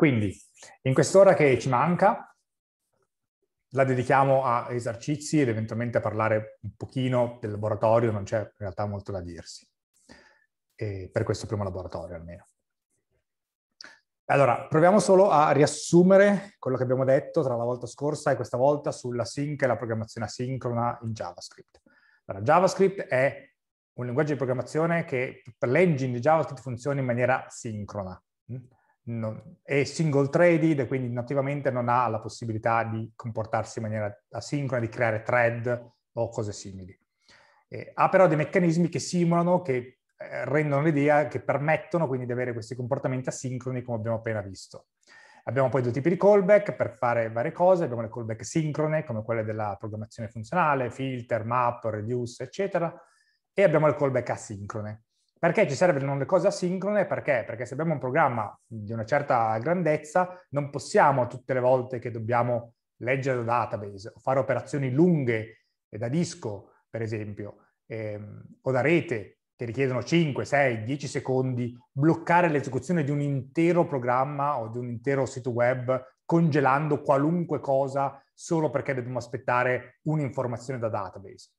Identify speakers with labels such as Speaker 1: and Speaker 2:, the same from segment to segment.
Speaker 1: Quindi, in quest'ora che ci manca, la dedichiamo a esercizi ed eventualmente a parlare un pochino del laboratorio, non c'è in realtà molto da dirsi, e per questo primo laboratorio almeno. Allora, proviamo solo a riassumere quello che abbiamo detto tra la volta scorsa e questa volta sulla sync e la programmazione asincrona in JavaScript. Allora, JavaScript è un linguaggio di programmazione che per l'engine di JavaScript funziona in maniera sincrona non, è single traded, quindi nativamente non ha la possibilità di comportarsi in maniera asincrona, di creare thread o cose simili. Eh, ha però dei meccanismi che simulano, che eh, rendono l'idea, che permettono quindi di avere questi comportamenti asincroni come abbiamo appena visto. Abbiamo poi due tipi di callback per fare varie cose, abbiamo le callback sincrone come quelle della programmazione funzionale, filter, map, reduce, eccetera, e abbiamo le callback asincrone perché ci servono le cose asincrone? Perché? Perché se abbiamo un programma di una certa grandezza, non possiamo tutte le volte che dobbiamo leggere da database o fare operazioni lunghe da disco, per esempio, ehm, o da rete, che richiedono 5, 6, 10 secondi, bloccare l'esecuzione di un intero programma o di un intero sito web congelando qualunque cosa solo perché dobbiamo aspettare un'informazione da database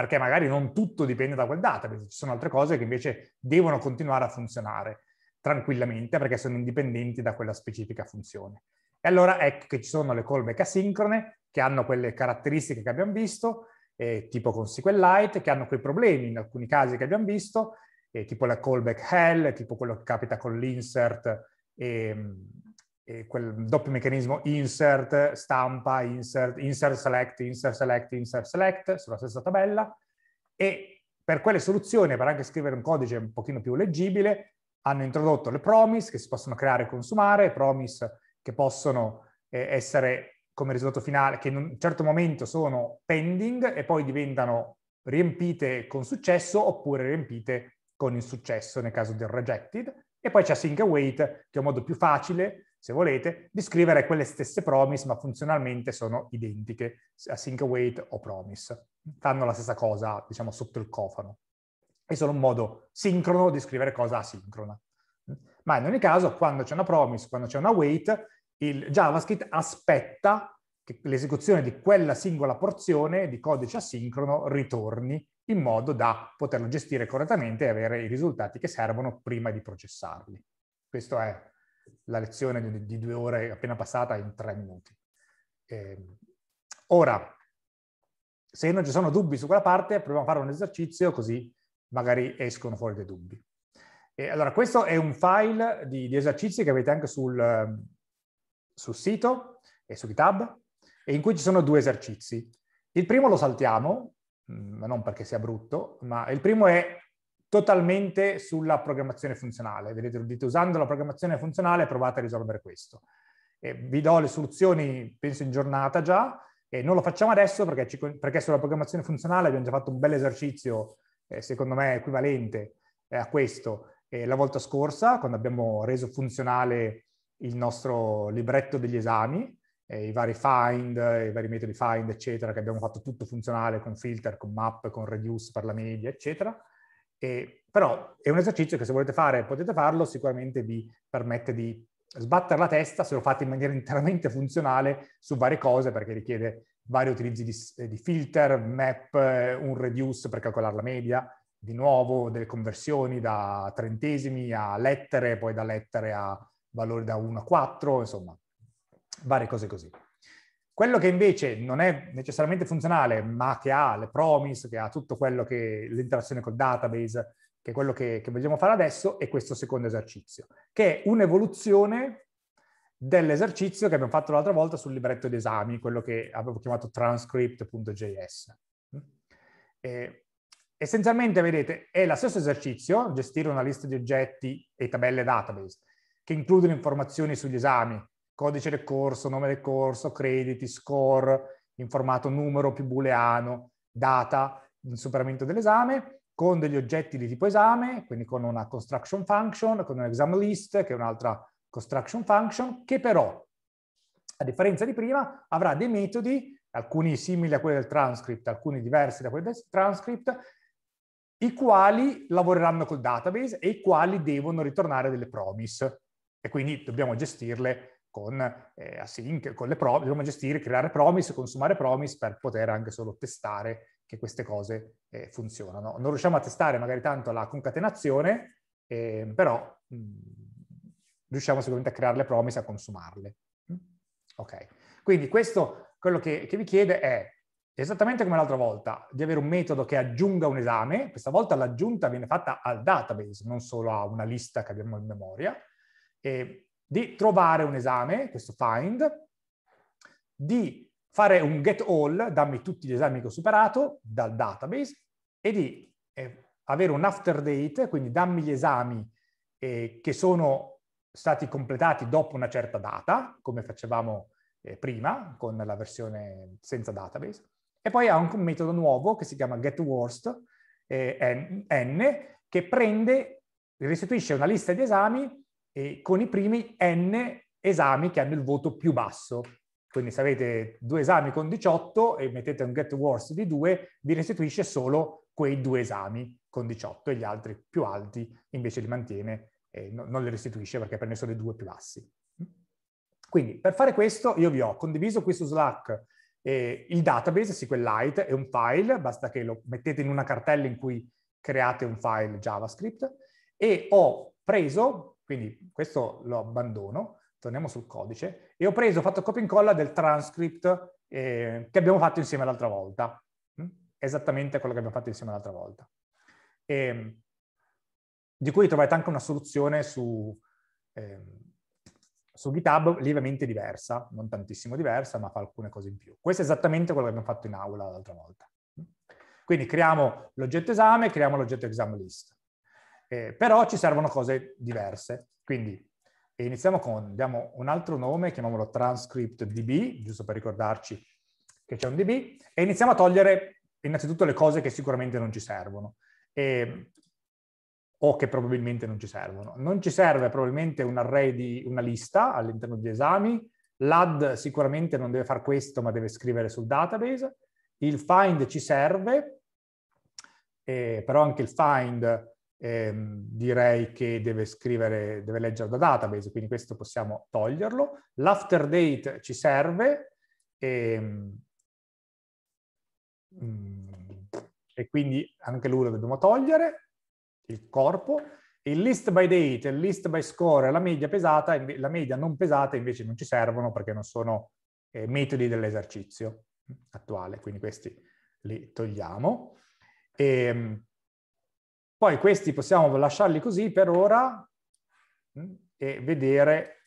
Speaker 1: perché magari non tutto dipende da quel database, ci sono altre cose che invece devono continuare a funzionare tranquillamente perché sono indipendenti da quella specifica funzione. E allora ecco che ci sono le callback asincrone che hanno quelle caratteristiche che abbiamo visto, eh, tipo con SQLite, che hanno quei problemi in alcuni casi che abbiamo visto, eh, tipo la callback hell, tipo quello che capita con l'insert e, ehm, quel doppio meccanismo insert, stampa, insert, insert select, insert select, insert select sulla stessa tabella e per quelle soluzioni, per anche scrivere un codice un pochino più leggibile, hanno introdotto le promise che si possono creare e consumare, promise che possono eh, essere come risultato finale, che in un certo momento sono pending e poi diventano riempite con successo oppure riempite con insuccesso nel caso del rejected. E poi c'è sync await, che è un modo più facile se volete, di scrivere quelle stesse promise, ma funzionalmente sono identiche, async await o promise. Fanno la stessa cosa, diciamo, sotto il cofano. È solo un modo sincrono di scrivere cosa asincrona. Ma in ogni caso, quando c'è una promise, quando c'è una wait, il JavaScript aspetta che l'esecuzione di quella singola porzione di codice asincrono ritorni in modo da poterlo gestire correttamente e avere i risultati che servono prima di processarli. Questo è la lezione di, di due ore appena passata in tre minuti. Eh, ora, se non ci sono dubbi su quella parte, proviamo a fare un esercizio così magari escono fuori dei dubbi. E allora, questo è un file di, di esercizi che avete anche sul, sul sito e su GitHub, e in cui ci sono due esercizi. Il primo lo saltiamo, ma mm, non perché sia brutto, ma il primo è totalmente sulla programmazione funzionale. Vedete, ho detto usando la programmazione funzionale provate a risolvere questo. E vi do le soluzioni, penso in giornata già, e non lo facciamo adesso perché, ci, perché sulla programmazione funzionale abbiamo già fatto un bel esercizio, eh, secondo me equivalente eh, a questo, eh, la volta scorsa, quando abbiamo reso funzionale il nostro libretto degli esami, eh, i vari find, i vari metodi find, eccetera, che abbiamo fatto tutto funzionale con filter, con map, con reduce per la media, eccetera. E, però è un esercizio che se volete fare potete farlo, sicuramente vi permette di sbattere la testa se lo fate in maniera interamente funzionale su varie cose perché richiede vari utilizzi di, eh, di filter, map, eh, un reduce per calcolare la media, di nuovo delle conversioni da trentesimi a lettere, poi da lettere a valori da 1 a 4, insomma, varie cose così. Quello che invece non è necessariamente funzionale, ma che ha le promise, che ha tutto quello che l'interazione col database, che è quello che, che vogliamo fare adesso, è questo secondo esercizio, che è un'evoluzione dell'esercizio che abbiamo fatto l'altra volta sul libretto di esami, quello che avevo chiamato transcript.js. Mm? Eh, essenzialmente, vedete, è lo stesso esercizio, gestire una lista di oggetti e tabelle database, che includono informazioni sugli esami, codice del corso, nome del corso, crediti, score in formato numero più booleano, data in superamento dell'esame, con degli oggetti di tipo esame, quindi con una construction function, con un exam list, che è un'altra construction function, che però, a differenza di prima, avrà dei metodi, alcuni simili a quelli del transcript, alcuni diversi da quelli del transcript, i quali lavoreranno col database e i quali devono ritornare delle promise e quindi dobbiamo gestirle con eh, async, con le promise, dobbiamo gestire, creare promise, consumare promise per poter anche solo testare che queste cose eh, funzionano. Non riusciamo a testare magari tanto la concatenazione, eh, però mh, mm, riusciamo sicuramente a creare le promise e a consumarle. Mm? Ok, quindi questo, quello che, che vi chiede è esattamente come l'altra volta, di avere un metodo che aggiunga un esame, questa volta l'aggiunta viene fatta al database, non solo a una lista che abbiamo in memoria, e di trovare un esame, questo find, di fare un get all, dammi tutti gli esami che ho superato dal database, e di eh, avere un after date, quindi dammi gli esami eh, che sono stati completati dopo una certa data, come facevamo eh, prima con la versione senza database, e poi ha anche un metodo nuovo che si chiama getWorst eh, n, che prende, restituisce una lista di esami eh, con i primi n esami che hanno il voto più basso. Quindi se avete due esami con 18 e mettete un get worse di 2, vi restituisce solo quei due esami con 18 e gli altri più alti invece li mantiene e non li restituisce perché prende solo i due più bassi. Quindi per fare questo io vi ho condiviso qui su Slack eh, il database SQLite è un file, basta che lo mettete in una cartella in cui create un file JavaScript e ho preso quindi questo lo abbandono, torniamo sul codice, e ho preso, ho fatto copia e incolla del transcript eh, che abbiamo fatto insieme l'altra volta. Mm? Esattamente quello che abbiamo fatto insieme l'altra volta. E, ehm, di cui trovate anche una soluzione su, eh, su GitHub lievemente diversa, non tantissimo diversa, ma fa alcune cose in più. Questo è esattamente quello che abbiamo fatto in aula l'altra volta. Mm? Quindi creiamo l'oggetto esame, creiamo l'oggetto exam list. Eh, però ci servono cose diverse. Quindi iniziamo con, diamo un altro nome, chiamiamolo transcript DB, giusto per ricordarci che c'è un DB, e iniziamo a togliere innanzitutto le cose che sicuramente non ci servono. E, o che probabilmente non ci servono. Non ci serve probabilmente un array di una lista all'interno di esami, L'add sicuramente non deve fare questo ma deve scrivere sul database, il find ci serve, eh, però anche il find eh, direi che deve scrivere, deve leggere da database, quindi questo possiamo toglierlo. L'after date ci serve e, ehm, mm, e, quindi anche lui lo dobbiamo togliere, il corpo. Il list by date, il list by score, la media pesata, la media non pesata invece non ci servono perché non sono eh, metodi dell'esercizio attuale, quindi questi li togliamo. E, ehm, poi questi possiamo lasciarli così per ora mm, e vedere,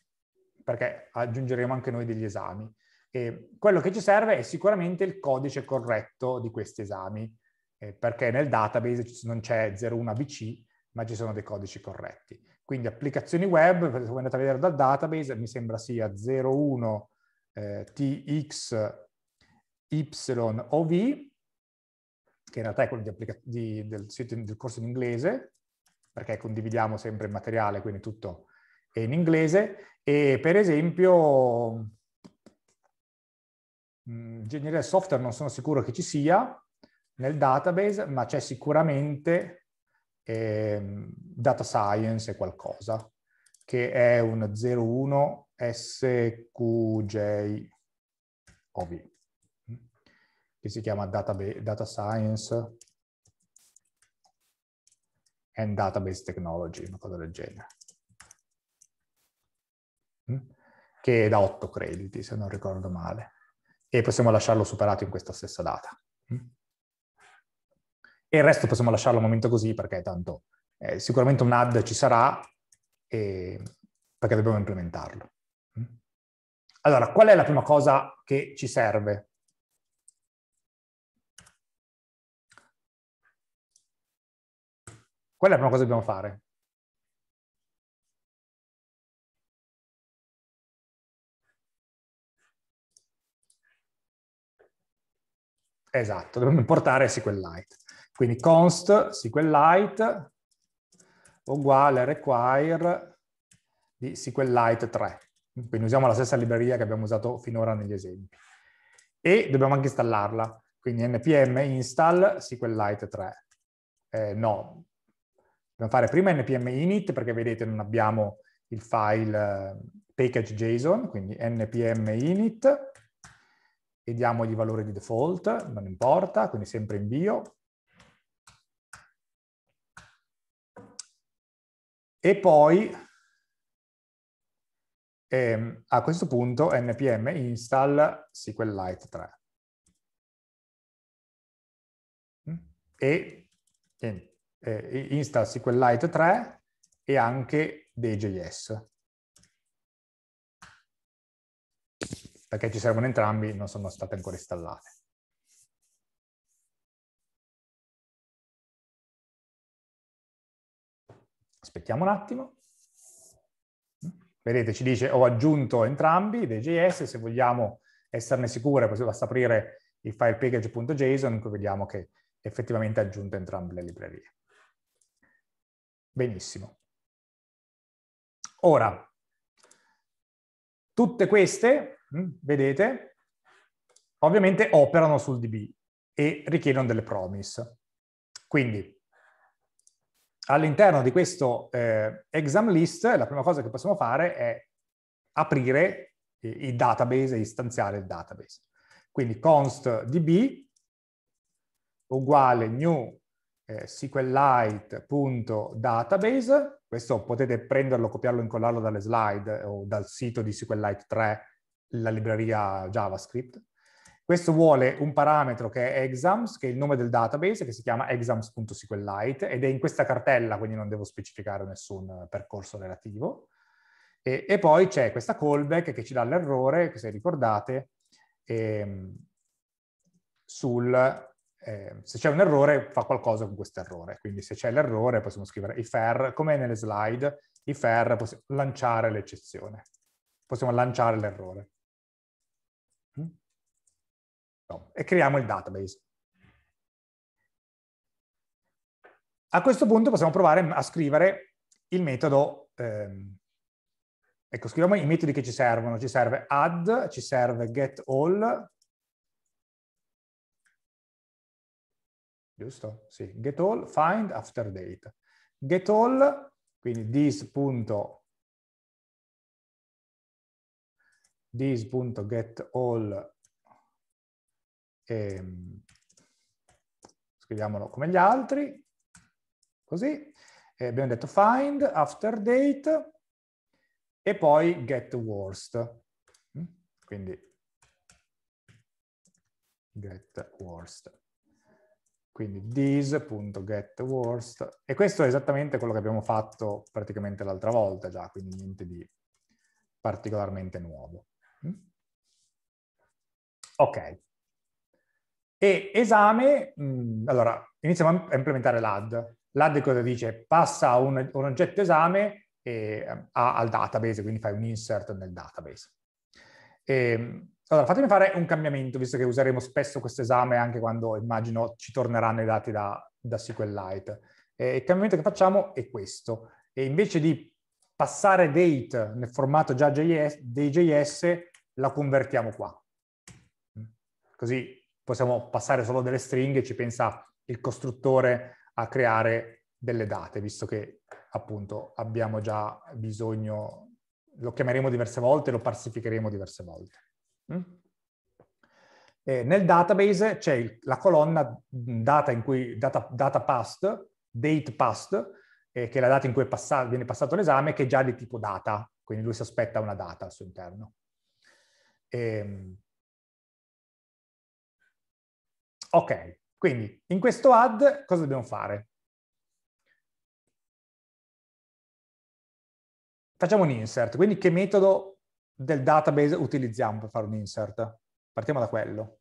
Speaker 1: perché aggiungeremo anche noi degli esami. E quello che ci serve è sicuramente il codice corretto di questi esami, eh, perché nel database non c'è 01BC, ma ci sono dei codici corretti. Quindi applicazioni web, come andate a vedere dal database, mi sembra sia 01 eh, che in realtà è quello di di, del, del corso in inglese, perché condividiamo sempre il materiale, quindi tutto è in inglese, e per esempio mm, ingegneria del software non sono sicuro che ci sia nel database, ma c'è sicuramente eh, data science e qualcosa, che è un 01 SQJOV che si chiama Data Science and Database Technology, una cosa del genere, mm? che è da 8 crediti, se non ricordo male, e possiamo lasciarlo superato in questa stessa data. Mm? E il resto possiamo lasciarlo al momento così perché tanto eh, sicuramente un add ci sarà e, perché dobbiamo implementarlo. Mm? Allora, qual è la prima cosa che ci serve
Speaker 2: Quella è la prima cosa che dobbiamo fare.
Speaker 1: Esatto, dobbiamo importare SQLite. Quindi const SQLite uguale require di SQLite 3. Quindi usiamo la stessa libreria che abbiamo usato finora negli esempi. E dobbiamo anche installarla. Quindi npm install SQLite 3. Eh, no, Dobbiamo fare prima npm init perché vedete non abbiamo il file eh, package.json, quindi npm init e diamogli i valori di default, non importa, quindi sempre invio.
Speaker 2: E poi ehm, a questo punto npm
Speaker 1: install SQLite 3. Mm? E niente eh, install SQLite 3 e anche dei JS. Perché ci servono entrambi, non sono state ancora installate. Aspettiamo un attimo. Vedete, ci dice ho aggiunto entrambi dei JS, se vogliamo esserne sicure basta aprire il file package.json in cui vediamo che effettivamente ha aggiunto entrambe le librerie. Benissimo. Ora, tutte queste, mm, vedete, ovviamente operano sul DB e richiedono delle promise. Quindi, all'interno di questo eh, exam list, la prima cosa che possiamo fare è aprire il database e istanziare il database. Quindi const db uguale new eh, SQLite.database, questo potete prenderlo, copiarlo, e incollarlo dalle slide eh, o dal sito di SQLite 3, la libreria JavaScript. Questo vuole un parametro che è exams, che è il nome del database, che si chiama exams.sqlite, ed è in questa cartella, quindi non devo specificare nessun percorso relativo. E, e poi c'è questa callback che ci dà l'errore, se ricordate, ehm, sul eh, se c'è un errore fa qualcosa con questo errore. Quindi se c'è l'errore possiamo scrivere if err, come nelle slide, if err possiamo lanciare l'eccezione. Possiamo lanciare l'errore. Mm? No. E creiamo il database. A questo punto possiamo provare a scrivere il metodo, ehm, ecco, scriviamo i metodi che ci servono. Ci serve add, ci serve get all, giusto? Sì, get all, find after date. Get all, quindi
Speaker 2: this this punto, punto
Speaker 1: get this.getAll ehm, scriviamolo come gli altri, così, e eh, abbiamo detto find, after date e poi get worst, mm? quindi get worst. Quindi this.getWorst e questo è esattamente quello che abbiamo fatto praticamente l'altra volta già, quindi niente di particolarmente nuovo. Mm? Ok. E esame, mh, mm, allora iniziamo a implementare l'AD. L'AD cosa dice? Passa un, un oggetto esame e, eh, a, al database, quindi fai un insert nel database. E, ehm, allora, fatemi fare un cambiamento, visto che useremo spesso questo esame anche quando, immagino, ci torneranno i dati da, da SQLite. Eh, il cambiamento che facciamo è questo. E invece di passare date nel formato già JS, dei JS, la convertiamo qua. Così possiamo passare solo delle stringhe, e ci pensa il costruttore a creare delle date, visto che appunto abbiamo già bisogno, lo chiameremo diverse volte, lo parsificheremo diverse volte. Mm? E nel database c'è la colonna data, in cui, data, data past, date past, eh, che è la data in cui passato, viene passato l'esame, che è già di tipo data, quindi lui si aspetta una data al suo interno. E... Ehm, ok, quindi
Speaker 2: in questo add cosa dobbiamo fare? Facciamo un insert, quindi che metodo del database utilizziamo per fare un insert. Partiamo da quello.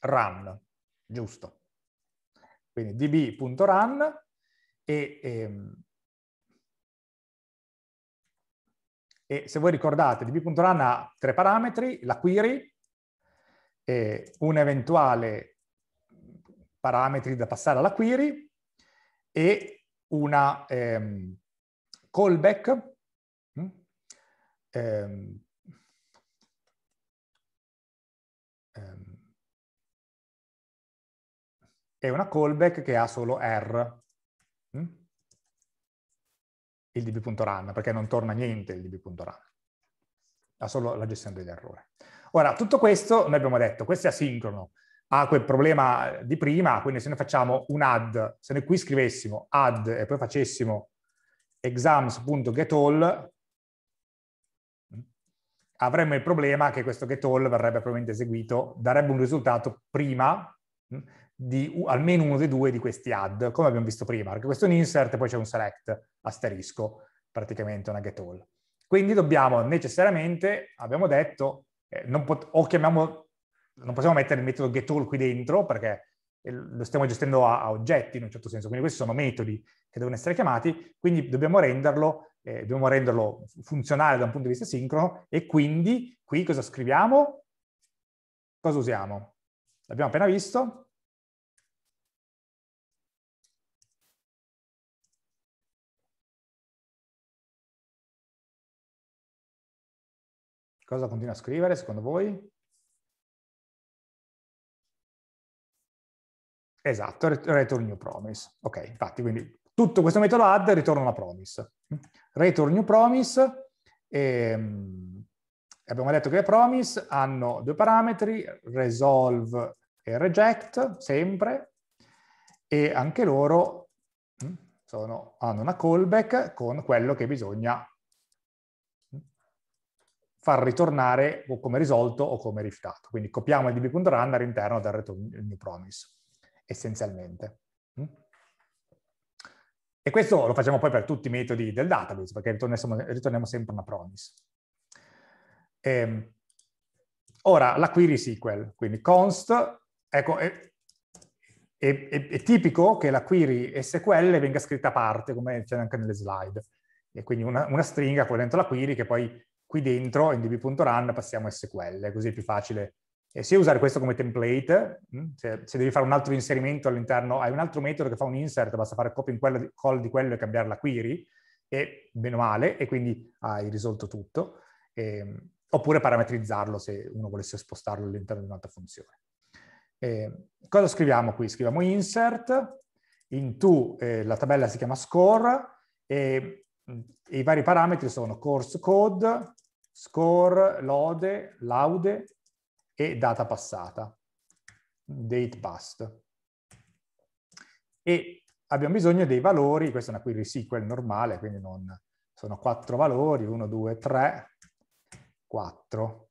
Speaker 2: run,
Speaker 1: giusto. Quindi db.run e, e, ehm, e, se voi ricordate db.run ha tre parametri, la query, eh, un eventuale parametri da passare alla query e una ehm, callback mh, mm, ehm, ehm, una callback che ha solo R mm, il db.run perché non torna niente il db.run ha solo la gestione dell'errore. Ora, tutto questo, noi abbiamo detto, questo è asincrono, ha quel problema di prima, quindi se noi facciamo un add, se noi qui scrivessimo add e poi facessimo exams.getAll, avremmo il problema che questo getAll verrebbe probabilmente eseguito, darebbe un risultato prima mm, di almeno uno dei due di questi add, come abbiamo visto prima, perché questo è un insert e poi c'è un select asterisco, praticamente una getAll. Quindi dobbiamo necessariamente, abbiamo detto, eh, pot- o chiamiamo, non possiamo mettere il metodo getAll qui dentro perché eh, lo stiamo gestendo a, a, oggetti in un certo senso, quindi questi sono metodi che devono essere chiamati, quindi dobbiamo renderlo, eh, dobbiamo renderlo funzionale da un punto di vista sincrono e quindi qui cosa scriviamo? Cosa usiamo? L'abbiamo appena visto,
Speaker 2: Cosa continua a scrivere secondo voi?
Speaker 1: Esatto, return new promise. Ok, infatti, quindi tutto questo metodo add ritorna una promise. Return new promise, e, ehm, abbiamo detto che le promise hanno due parametri, resolve e reject, sempre, e anche loro hm, sono, hanno una callback con quello che bisogna far ritornare o come risolto o come rifiutato. Quindi copiamo il db.run all'interno del return new promise, essenzialmente. Mm? E questo lo facciamo poi per tutti i metodi del database, perché ritorniamo sempre una promise. E, ehm, ora, la query SQL, quindi const, ecco, è, è, è, è, tipico che la query SQL venga scritta a parte, come c'è anche nelle slide. E quindi una, una stringa con dentro la query che poi qui dentro in db.run passiamo SQL, così è più facile e sia usare questo come template, mm, se, se, devi fare un altro inserimento all'interno, hai un altro metodo che fa un insert, basta fare copy in quello, call di quello e cambiare la query, e meno male, e quindi hai risolto tutto, e, ehm, oppure parametrizzarlo se uno volesse spostarlo all'interno di un'altra funzione. E, ehm, cosa scriviamo qui? Scriviamo insert, into, eh, la tabella si chiama score, e Mm. I vari parametri sono course code, score, lode, laude e data passata, date past. E abbiamo bisogno dei valori, questa è una query SQL normale, quindi non, sono quattro valori, 1, 2, 3, 4.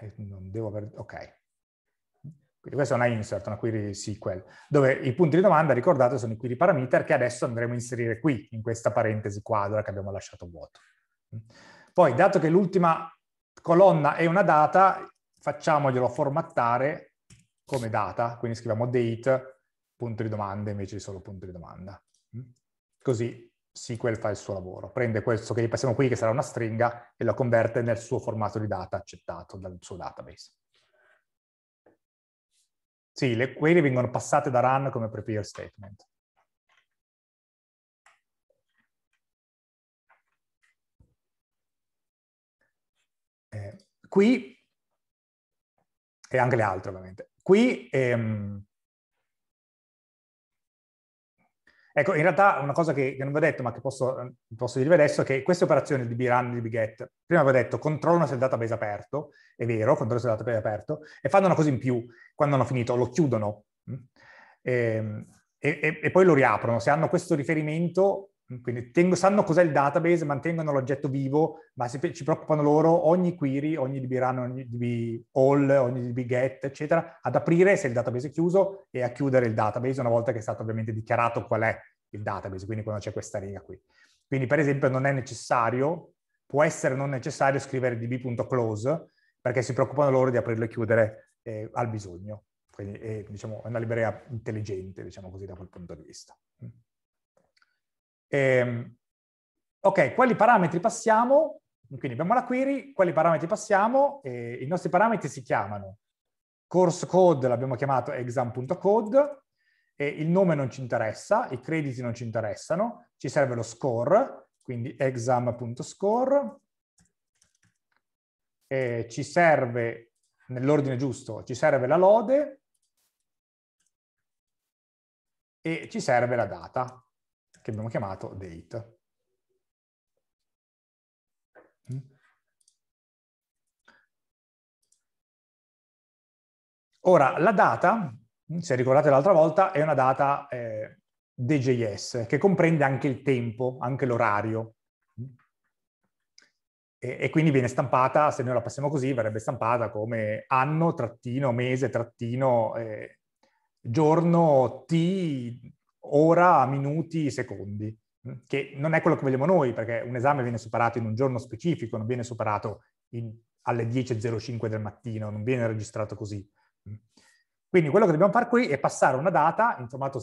Speaker 1: E non devo aver... ok. Quindi questa è una insert, una query SQL, dove i punti di domanda, ricordate, sono i query parameter che adesso andremo a inserire qui, in questa parentesi quadra che abbiamo lasciato vuoto. Poi, dato che l'ultima colonna è una data, facciamoglielo formattare come data, quindi scriviamo date, punto di domanda invece di solo punto di domanda. Così SQL fa il suo lavoro, prende questo che gli passiamo qui, che sarà una stringa, e lo converte nel suo formato di data accettato dal suo database. Sì, le query vengono passate da run come prepare statement.
Speaker 2: Eh, qui,
Speaker 1: e anche le altre ovviamente, qui ehm, Ecco, in realtà una cosa che, che non vi ho detto, ma che posso, posso, dirvi adesso, è che queste operazioni di BRAN e di BGET, prima vi ho detto, controllano se il database è aperto, è vero, controllano se il database è aperto, e fanno una cosa in più, quando hanno finito, lo chiudono mm. ehm, e, e, e poi lo riaprono. Se hanno questo riferimento, quindi tengo, sanno cos'è il database, mantengono l'oggetto vivo, ma si, ci preoccupano loro ogni query, ogni DB run, ogni DB all, ogni DB get, eccetera, ad aprire se il database è chiuso e a chiudere il database una volta che è stato ovviamente dichiarato qual è il database, quindi quando c'è questa riga qui. Quindi per esempio non è necessario, può essere non necessario scrivere db.close perché si preoccupano loro di aprirlo e chiudere eh, al bisogno. Quindi è, eh, diciamo, è una libreria intelligente, diciamo così, da quel punto di vista. Eh, ok, quali parametri passiamo? Quindi abbiamo la query, quali parametri passiamo? Eh, I nostri parametri si chiamano course code, l'abbiamo chiamato exam.code, eh, il nome non ci interessa, i crediti non ci interessano, ci serve lo score, quindi exam.score, eh, ci serve, nell'ordine giusto, ci serve la lode e ci serve la data che abbiamo chiamato date. Mm. Ora, la data, mm, se ricordate l'altra volta, è una data eh, DJS che comprende anche il tempo, anche l'orario. Mm. E, e, quindi viene stampata, se noi la passiamo così, verrebbe stampata come anno, trattino, mese, trattino, eh, giorno, T, ora, minuti, secondi, mm, che non è quello che vogliamo noi, perché un esame viene superato in un giorno specifico, non viene superato in, alle 10.05 del mattino, non viene registrato così. Mm. Quindi quello che dobbiamo fare qui è passare una data in formato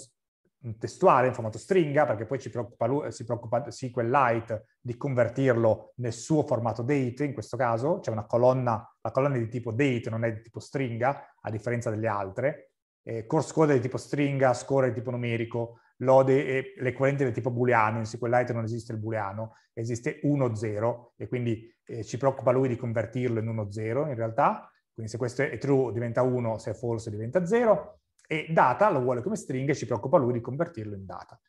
Speaker 1: testuale, in formato stringa, perché poi ci preoccupa, si preoccupa SQLite di convertirlo nel suo formato date, in questo caso c'è una colonna, la colonna è di tipo date, non è di tipo stringa, a differenza delle altre, eh, course code è di tipo stringa, score è di tipo numerico, lode è l'equivalente del tipo booleano, in SQLite non esiste il booleano, esiste 1-0 e quindi eh, ci preoccupa lui di convertirlo in 1-0 in realtà, quindi se questo è true diventa 1, se è false diventa 0 e data lo vuole come stringa e ci preoccupa lui di convertirlo in data.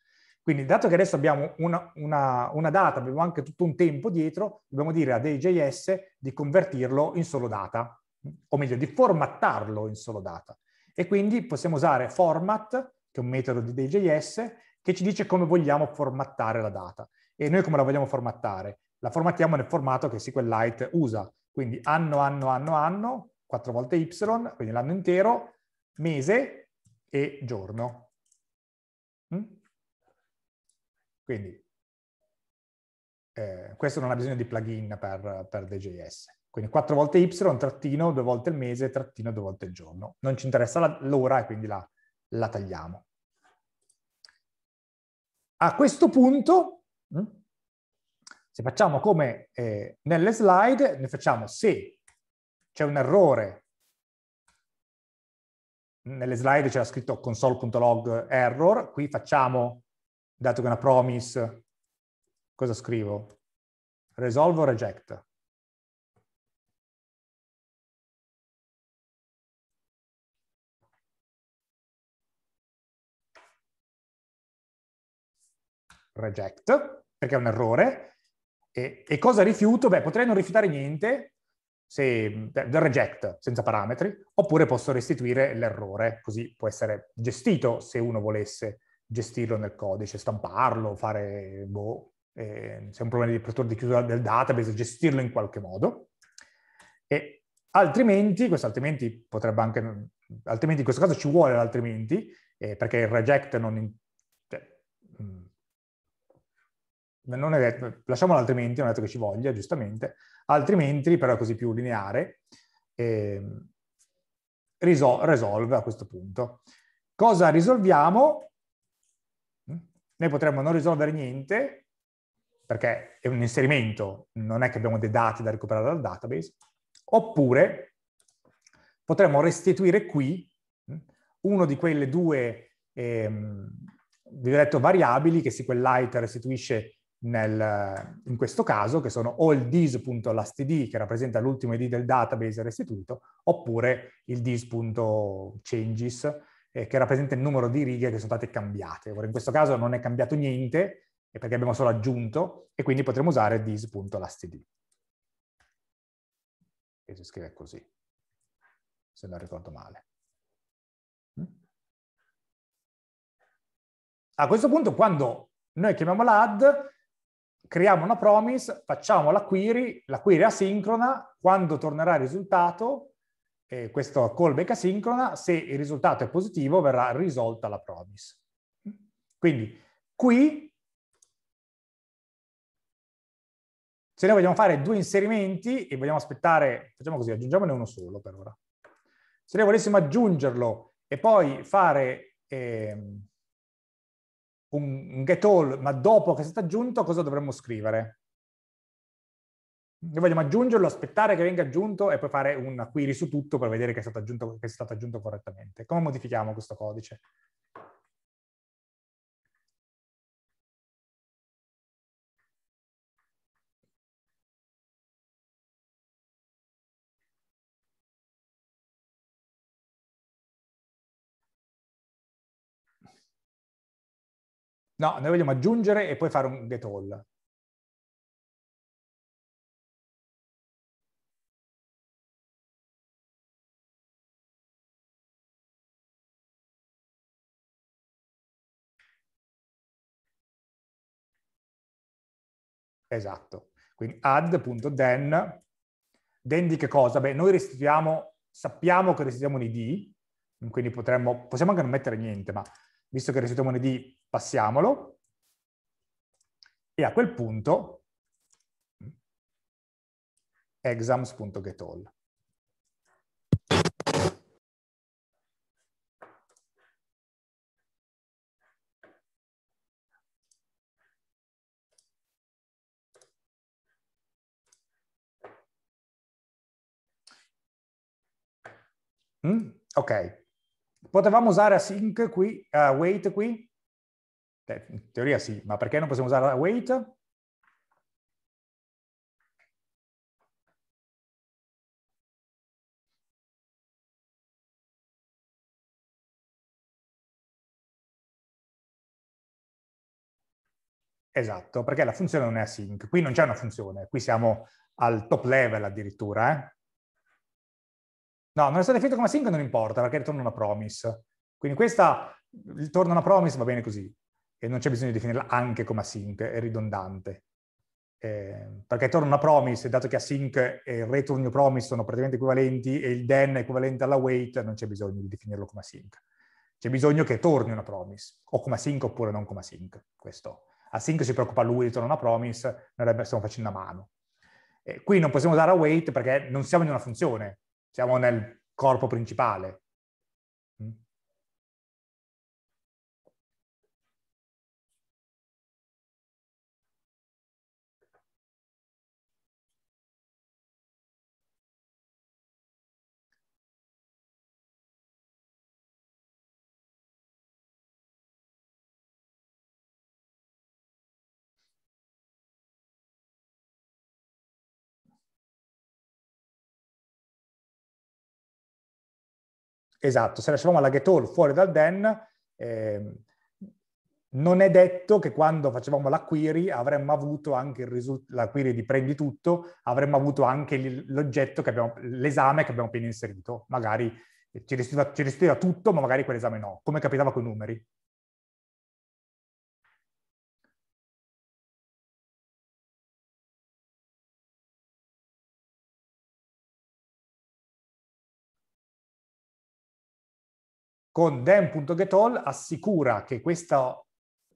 Speaker 1: Quindi dato che adesso abbiamo una, una, una data, abbiamo anche tutto un tempo dietro, dobbiamo dire a DJS di convertirlo in solo data, o meglio di formattarlo in solo data. E quindi possiamo usare format, che è un metodo di DJS, che ci dice come vogliamo formattare la data. E noi come la vogliamo formattare? La formattiamo nel formato che SQLite usa, quindi anno, anno, anno, anno, quattro volte y, quindi l'anno intero, mese e giorno. Mm? Quindi eh, questo non ha bisogno di plugin per, per DJS. Quindi 4 volte y, trattino, 2 volte il mese, trattino, 2 volte il giorno. Non ci interessa l'ora e quindi la, la tagliamo. A questo punto, mm, se facciamo come eh, nelle slide, ne facciamo se c'è un errore, nelle slide c'era scritto console.log error, qui facciamo, dato che è una promise, cosa scrivo?
Speaker 2: Resolve o reject?
Speaker 1: reject, perché è un errore. E, e cosa rifiuto? Beh, potrei non rifiutare niente, se, del reject senza parametri, oppure posso restituire l'errore, così può essere gestito se uno volesse gestirlo nel codice, stamparlo, fare, boh, eh, se è un problema di apertura di chiusura del database, gestirlo in qualche modo. E altrimenti, questo altrimenti potrebbe anche, altrimenti in questo caso ci vuole l'altrimenti, eh, perché il reject non, non è detto, lasciamolo altrimenti, non è detto che ci voglia, giustamente, altrimenti però è così più lineare, eh, risol risolve a questo punto. Cosa risolviamo? Mm? Noi potremmo non risolvere niente, perché è un inserimento, non è che abbiamo dei dati da recuperare dal database, oppure potremmo restituire qui mm, uno di quelle due, ehm, detto, variabili che SQLite restituisce nel, in questo caso, che sono o il dis.lastd, che rappresenta l'ultimo id del database restituito, oppure il dis.changes, eh, che rappresenta il numero di righe che sono state cambiate. Ora, in questo caso non è cambiato niente, perché abbiamo solo aggiunto, e quindi potremo usare dis.lastd. Che si scrive così,
Speaker 2: se non ricordo male. Mm?
Speaker 1: A questo punto, quando noi chiamiamo l'add, creiamo una promise, facciamo la query, la query asincrona, quando tornerà il risultato, eh, questo callback asincrona, se il risultato è positivo verrà risolta la promise. Quindi qui, se noi vogliamo fare due inserimenti e vogliamo aspettare, facciamo così, aggiungiamone uno solo per ora. Se noi volessimo aggiungerlo e poi fare... Ehm, un, get all, ma dopo che è stato aggiunto cosa dovremmo scrivere? Noi vogliamo aggiungerlo, aspettare che venga aggiunto e poi fare una query su tutto per vedere che è stato aggiunto, che è stato aggiunto correttamente. Come modifichiamo questo codice?
Speaker 2: No, noi vogliamo aggiungere e poi fare un get all. Esatto. Quindi
Speaker 1: add.den. then di che cosa? Beh, noi restituiamo, sappiamo che restituiamo un id, quindi potremmo, possiamo anche non mettere niente, ma visto che il residuo monedì passiamolo, e a quel punto exams.getAll. Mm? Ok, Potevamo usare async qui, uh, wait qui? In teoria sì, ma perché non possiamo usare wait? Esatto, perché la funzione non è async. Qui non c'è una funzione, qui siamo al top level addirittura. Eh? No, non è stata definita come sync non importa perché ritorna una promise. Quindi questa ritorna una promise va bene così e non c'è bisogno di definirla anche come async, è ridondante. Eh, perché torna una promise, dato che async e return new promise sono praticamente equivalenti e il then è equivalente alla wait, non c'è bisogno di definirlo come async. C'è bisogno che torni una promise, o come async oppure non come async. Questo. Async si preoccupa lui di tornare una promise, noi stiamo facendo a mano. Eh, qui non possiamo usare await perché non siamo in una funzione, siamo nel corpo principale, Esatto, se lasciavamo la get all fuori dal den, eh, non è detto che quando facevamo la query avremmo avuto anche il risultato, la query di prendi tutto, avremmo avuto anche l'oggetto che abbiamo, l'esame che abbiamo appena inserito. Magari ci restituiva, ci restituiva tutto, ma magari quell'esame no, come capitava con i numeri. con dem.getAll assicura che questa,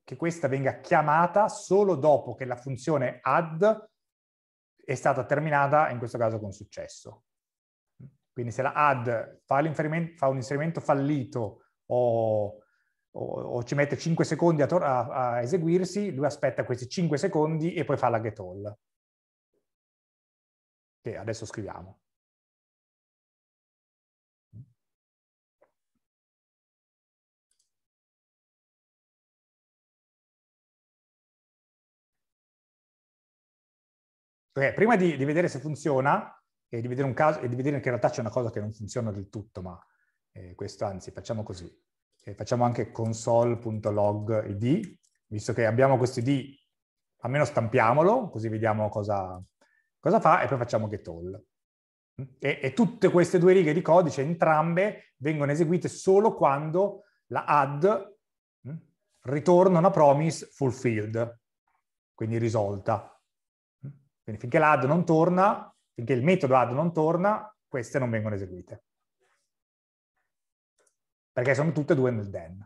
Speaker 1: che questa venga chiamata solo dopo che la funzione add è stata terminata, in questo caso con successo. Quindi se la add fa, fa un inserimento fallito o, o, o, ci mette 5 secondi a, a, a, eseguirsi, lui aspetta questi 5 secondi e poi fa la getAll.
Speaker 2: Che adesso scriviamo.
Speaker 1: Perché prima di, di vedere se funziona e di vedere un caso e di vedere che in realtà c'è una cosa che non funziona del tutto, ma eh, questo anzi facciamo così. Eh, facciamo anche console.log id, visto che abbiamo questo id, almeno stampiamolo, così vediamo cosa, cosa fa e poi facciamo get all. E, e, tutte queste due righe di codice, entrambe, vengono eseguite solo quando la add hm, ritorna una promise fulfilled, quindi risolta. Quindi finché l'add non torna, finché il metodo add non torna, queste non vengono eseguite. Perché sono tutte e due nel den.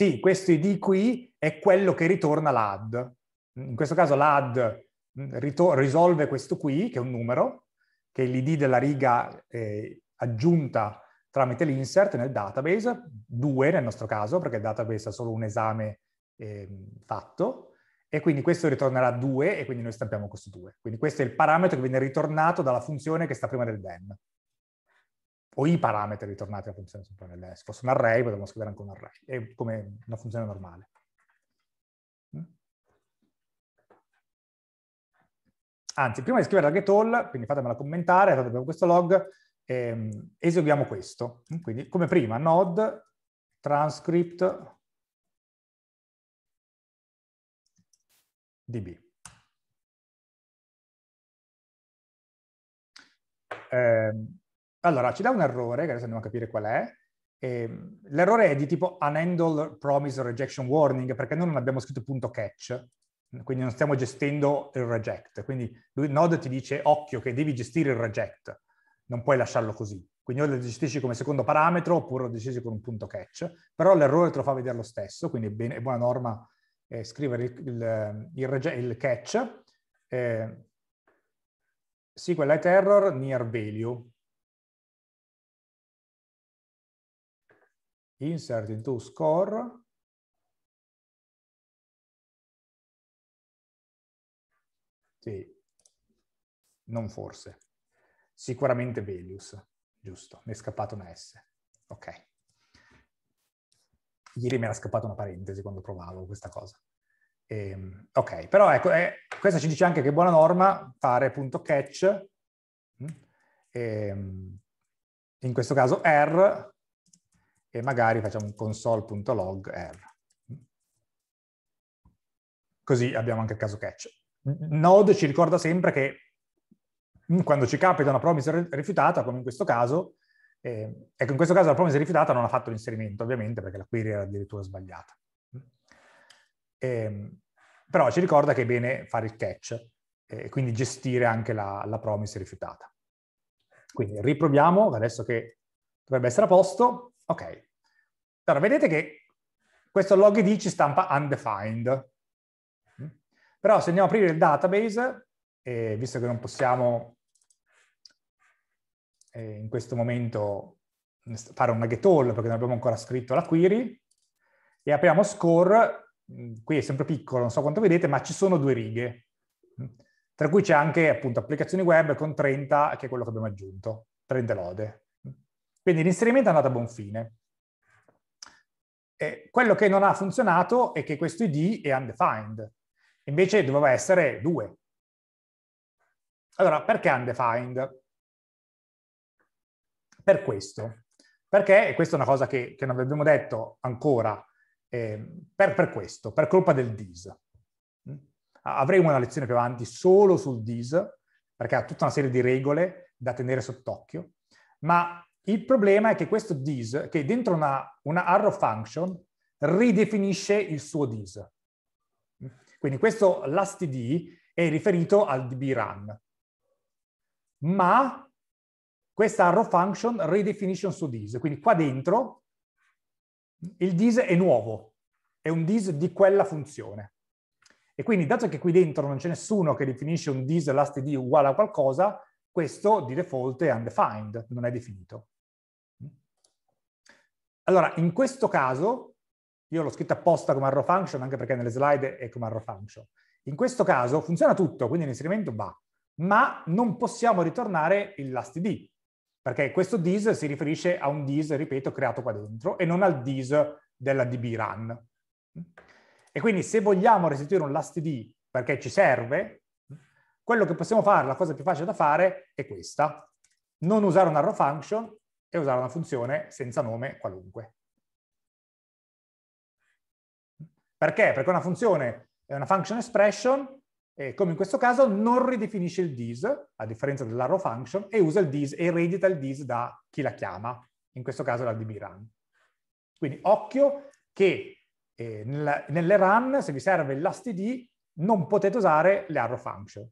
Speaker 2: sì, questo ID
Speaker 1: qui è quello che ritorna l'add. In questo caso l'add mm, risolve questo qui, che è un numero, che è l'id della riga eh, aggiunta tramite l'insert nel database, due nel nostro caso, perché il database ha solo un esame eh, fatto, e quindi questo ritornerà 2 e quindi noi stampiamo questo 2. Quindi questo è il parametro che viene ritornato dalla funzione che sta prima del then o i parametri ritornati alla funzione sempre nell'es. Fosse un array, potremmo scrivere anche un array, è come una funzione normale. Mm. Anzi, prima di scrivere la get all, quindi fatemela commentare, abbiamo questo log, ehm, eseguiamo questo. Mm, quindi, come prima, node transcript db. Eh, allora, ci dà un errore, che adesso andiamo a capire qual è. E, ehm, l'errore è di tipo unhandle promise rejection warning, perché noi non abbiamo scritto punto catch, quindi non stiamo gestendo il reject. Quindi lui, Node ti dice, occhio, che devi gestire il reject, non puoi lasciarlo così. Quindi o lo gestisci come secondo parametro oppure lo gestisci con un punto catch, però l'errore te lo fa vedere lo stesso, quindi è, bene, è buona norma eh, scrivere il, il, il, il catch. Eh, SQLite error near value,
Speaker 2: insert into score sì,
Speaker 1: non forse, sicuramente values, giusto, mi è scappato una S, ok. Ieri mi era scappata una parentesi quando provavo questa cosa. Ehm, ok, però ecco, eh, questa ci dice anche che è buona norma fare catch, mm. ehm, in questo caso R, e magari facciamo un console.log error. Così abbiamo anche il caso catch. Node ci ricorda sempre che mm, quando ci capita una promise rifiutata, come in questo caso, eh, ecco, in questo caso la promise rifiutata non ha fatto l'inserimento, ovviamente, perché la query era addirittura sbagliata. Eh, però ci ricorda che è bene fare il catch eh, e quindi gestire anche la, la promise rifiutata. Quindi riproviamo, adesso che dovrebbe essere a posto. Ok, allora, vedete che questo log ID ci stampa undefined. Però se andiamo a aprire il database, e visto che non possiamo eh, in questo momento fare una get all perché non abbiamo ancora scritto la query, e apriamo score, mm, qui è sempre piccolo, non so quanto vedete, ma ci sono due righe, tra cui c'è anche appunto applicazioni web con 30, che è quello che abbiamo aggiunto, 30 lode. Quindi l'inserimento è andato a buon fine eh, quello che non ha funzionato è che questo ID è undefined, invece doveva essere 2. Allora, perché undefined? Per questo. Perché, e questa è una cosa che, che non abbiamo detto ancora, eh, per, per, questo, per colpa del dis. Mm? Avremo una lezione più avanti solo sul dis, perché ha tutta una serie di regole da tenere sott'occhio, ma il problema è che questo dis, che dentro una, una arrow function, ridefinisce il suo dis. Quindi questo lastd è riferito al dbrun, ma questa arrow function ridefinisce un suo dis. Quindi qua dentro il dis è nuovo, è un dis di quella funzione. E quindi, dato che qui dentro non c'è nessuno che definisce un dis lastd uguale a qualcosa, questo di default è undefined, non è definito. Allora, in questo caso, io l'ho scritto apposta come arrow function, anche perché nelle slide è come arrow function. In questo caso funziona tutto, quindi l'inserimento va, ma non possiamo ritornare il last D, perché questo dis si riferisce a un dis, ripeto, creato qua dentro e non al dis della db run. E quindi se vogliamo restituire un last D perché ci serve, quello che possiamo fare, la cosa più facile da fare, è questa. Non usare un arrow function, e usare una funzione senza nome qualunque. Perché? Perché una funzione è una function expression e come in questo caso non ridefinisce il dis, a differenza dell'arrow function, e usa il dis, eredita il dis da chi la chiama, in questo caso la db run. Quindi occhio che eh, nella, nelle run, se vi serve l'astd, non potete usare le arrow function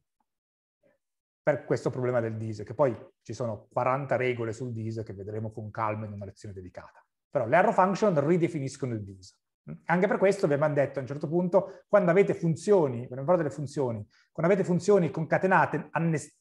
Speaker 1: per questo problema del DIS, che poi ci sono 40 regole sul DIS che vedremo con calma in una lezione dedicata. Però le arrow function ridefiniscono il DIS. Mm? Anche per questo vi abbiamo detto a un certo punto, quando avete funzioni, ve ne parlo delle funzioni, quando avete funzioni concatenate,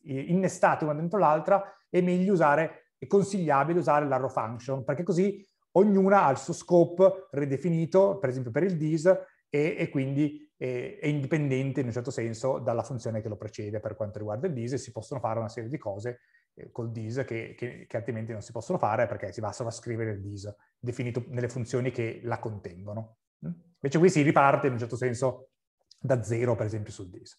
Speaker 1: eh, innestate una dentro l'altra, è meglio usare, è consigliabile usare l'arrow function, perché così ognuna ha il suo scope ridefinito, per esempio per il dis, e, e quindi è indipendente in un certo senso dalla funzione che lo precede per quanto riguarda il DIS e si possono fare una serie di cose eh, col DIS che, che, che altrimenti non si possono fare perché si va a scrivere il DIS definito nelle funzioni che la contengono. Mm? Invece qui si riparte in un certo senso da zero per esempio sul DIS.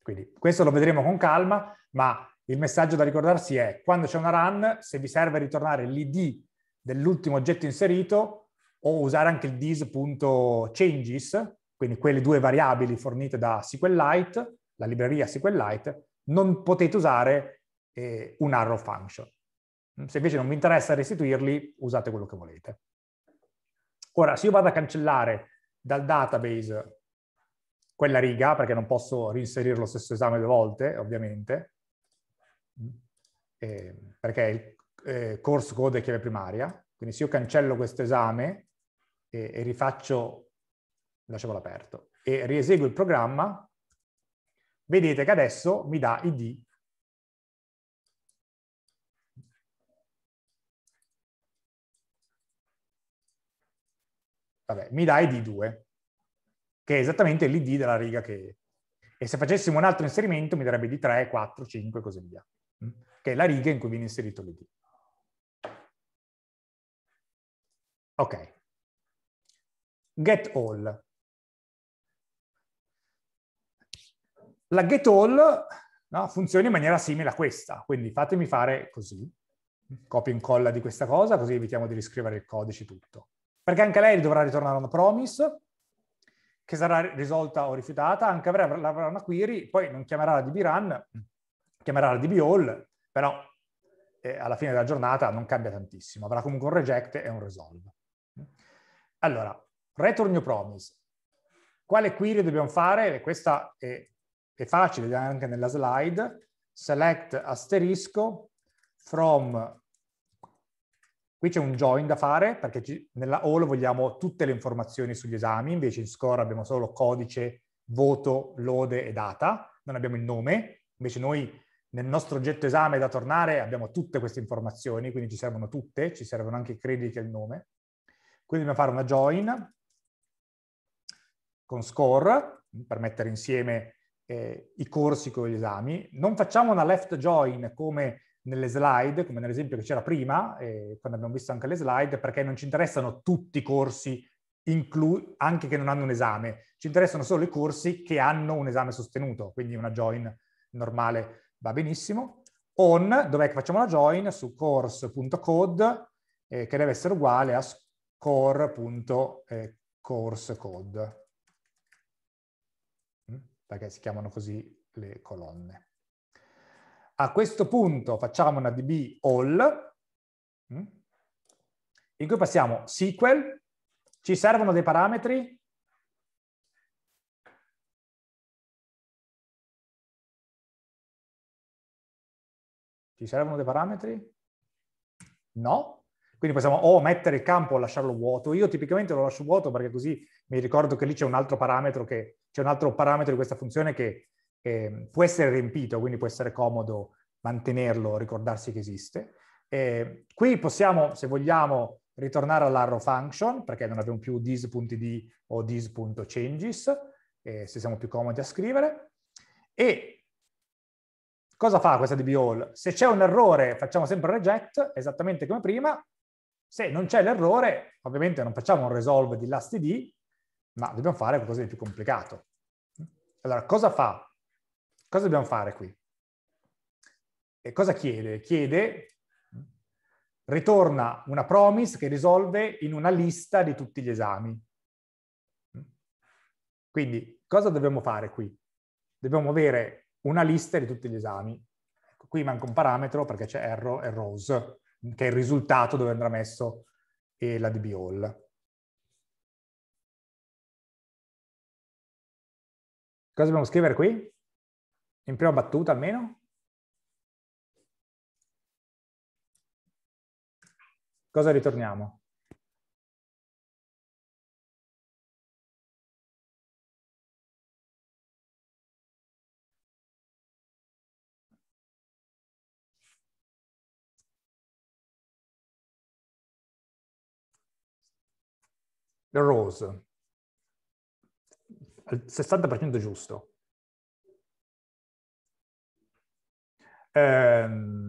Speaker 1: Quindi questo lo vedremo con calma, ma il messaggio da ricordarsi è quando c'è una run, se vi serve ritornare l'id dell'ultimo oggetto inserito o usare anche il dis.changes quindi quelle due variabili fornite da SQLite, la libreria SQLite, non potete usare eh, un arrow function. Mm, se invece non vi interessa restituirli, usate quello che volete. Ora, se io vado a cancellare dal database quella riga, perché non posso reinserire lo stesso esame due volte, ovviamente, mm, eh, perché è il eh, course code è chiave primaria, quindi se io cancello questo esame e, eh, e rifaccio lasciamolo aperto, e rieseguo il programma, vedete che adesso mi dà id vabbè, mi dà id 2, che è esattamente l'id della riga che... E se facessimo un altro inserimento mi darebbe id 3, 4, 5 e così via, mm? che è la riga in cui viene inserito l'id. Ok. Get all. La getAll no, funziona in maniera simile a questa, quindi fatemi fare così, copia e incolla di questa cosa, così evitiamo di riscrivere il codice tutto. Perché anche lei dovrà ritornare una promise, che sarà risolta o rifiutata, anche avrà una query, poi non chiamerà la dbrun, chiamerà la dbAll, però eh, alla fine della giornata non cambia tantissimo, avrà comunque un reject e un resolve. Allora, return new promise. Quale query dobbiamo fare? Questa è è facile anche nella slide, select asterisco from, qui c'è un join da fare perché ci, nella all vogliamo tutte le informazioni sugli esami, invece in score abbiamo solo codice, voto, lode e data, non abbiamo il nome, invece noi nel nostro oggetto esame da tornare abbiamo tutte queste informazioni, quindi ci servono tutte, ci servono anche i crediti e il nome. Quindi dobbiamo fare una join con score per mettere insieme eh, i corsi con gli esami. Non facciamo una left join come nelle slide, come nell'esempio che c'era prima, eh, quando abbiamo visto anche le slide, perché non ci interessano tutti i corsi, inclu- anche che non hanno un esame. Ci interessano solo i corsi che hanno un esame sostenuto, quindi una join normale va benissimo. On, dov'è che facciamo la join? Su course.code, eh, che deve essere uguale a score.coursecode perché si chiamano così le colonne. A questo punto facciamo una DB all, mm? in cui passiamo SQL, ci servono dei parametri, ci servono dei parametri? No, quindi possiamo o mettere il campo o lasciarlo vuoto. Io tipicamente lo lascio vuoto perché così mi ricordo che lì c'è un altro parametro, che, c'è un altro parametro di questa funzione che eh, può essere riempito, quindi può essere comodo mantenerlo, ricordarsi che esiste. Eh, qui possiamo, se vogliamo, ritornare all'arrow function, perché non abbiamo più this.id o this.changes, eh, se siamo più comodi a scrivere. E cosa fa questa db all? Se c'è un errore facciamo sempre reject, esattamente come prima, se non c'è l'errore, ovviamente non facciamo un resolve di last id, ma dobbiamo fare qualcosa di più complicato. Allora, cosa fa? Cosa dobbiamo fare qui? E cosa chiede? Chiede, ritorna una promise che risolve in una lista di tutti gli esami. Quindi, cosa dobbiamo fare qui? Dobbiamo avere una lista di tutti gli esami. qui manca un parametro perché c'è error e rose che è il risultato dove andrà messo eh, la DB all.
Speaker 2: Cosa dobbiamo scrivere qui? In prima battuta almeno? Cosa ritorniamo? il rose,
Speaker 1: al 60% giusto. Eh,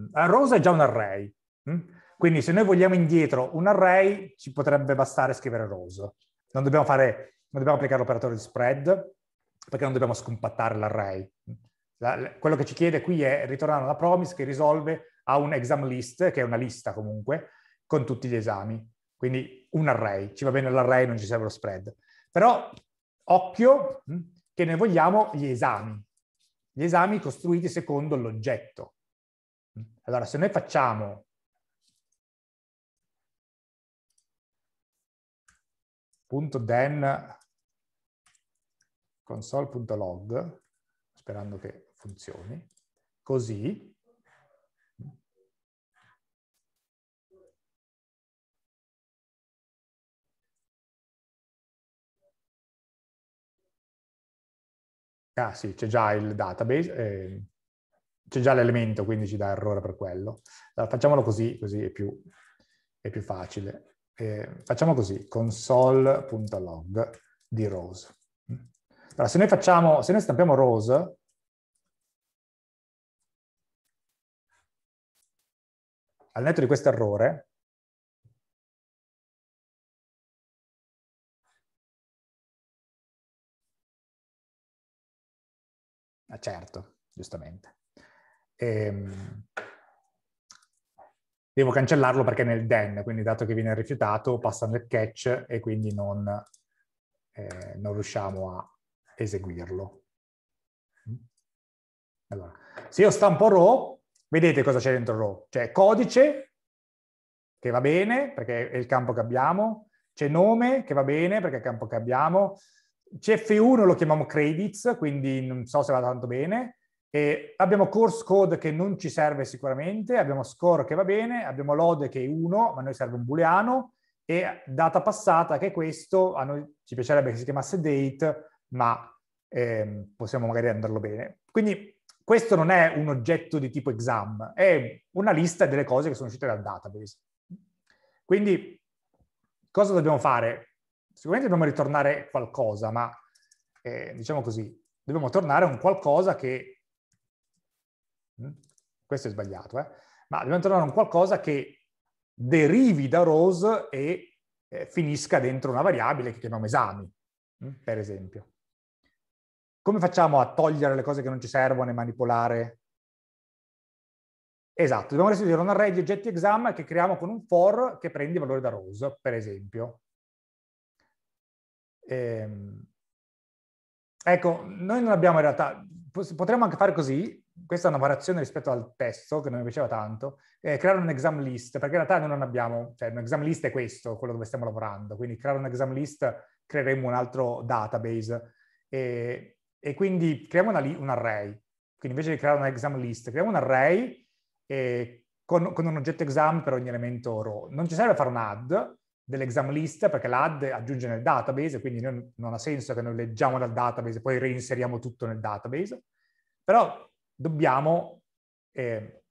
Speaker 1: rose è già un array, mm? quindi se noi vogliamo indietro un array ci potrebbe bastare scrivere rose. Non dobbiamo, fare, non dobbiamo applicare l'operatore di spread perché non dobbiamo scompattare l'array. La, quello che ci chiede qui è ritornare alla promise che risolve a un exam list, che è una lista comunque, con tutti gli esami quindi un array, ci va bene l'array, non ci serve lo spread. Però occhio hm, che noi vogliamo gli esami, gli esami costruiti secondo l'oggetto. Hm, allora, se noi facciamo punto then console.log, sperando che funzioni, così, ah sì, c'è già il database, eh, c'è già l'elemento, quindi ci dà errore per quello. Allora, facciamolo così, così è più, è più facile. Eh, facciamo così, console.log di Rose. Allora, se noi, facciamo, se noi stampiamo Rose,
Speaker 2: al netto di questo errore, Ah, certo, giustamente.
Speaker 1: Ehm, devo cancellarlo perché è nel den, quindi dato che viene rifiutato passa nel catch e quindi non, eh, non riusciamo a eseguirlo. Mm. Allora, se io stampo row, vedete cosa c'è dentro row. C'è codice, che va bene, perché è il campo che abbiamo, c'è nome, che va bene, perché è il campo che abbiamo, CF1 lo chiamiamo credits, quindi non so se va tanto bene. E abbiamo course code che non ci serve sicuramente, abbiamo score che va bene, abbiamo lode che è 1, ma a noi serve un booleano, e data passata che è questo, a noi ci piacerebbe che si chiamasse date, ma eh, possiamo magari andarlo bene. Quindi questo non è un oggetto di tipo exam, è una lista delle cose che sono uscite dal database. Quindi cosa dobbiamo fare? sicuramente dobbiamo ritornare qualcosa, ma eh, diciamo così, dobbiamo tornare a un qualcosa che, mm, questo è sbagliato, eh? ma dobbiamo tornare a un qualcosa che derivi da Rose e eh, finisca dentro una variabile che chiamiamo esami, mm, per esempio. Come facciamo a togliere le cose che non ci servono e manipolare? Esatto, dobbiamo restituire un array di oggetti exam che creiamo con un for che prende il valore da Rose, per esempio. Ehm, ecco, noi non abbiamo in realtà, potremmo anche fare così, questa è una variazione rispetto al testo che non mi piaceva tanto, eh, creare un exam list, perché in realtà noi non abbiamo, cioè un exam list è questo, quello dove stiamo lavorando, quindi creare un exam list creeremo un altro database e, e quindi creiamo una, un array, quindi invece di creare un exam list creiamo un array eh, con, con, un oggetto exam per ogni elemento row. Non ci serve fare un add, dell'exam list perché la add aggiunge nel database, quindi non, non ha senso che noi leggiamo dal database e poi reinseriamo tutto nel database, però dobbiamo eh,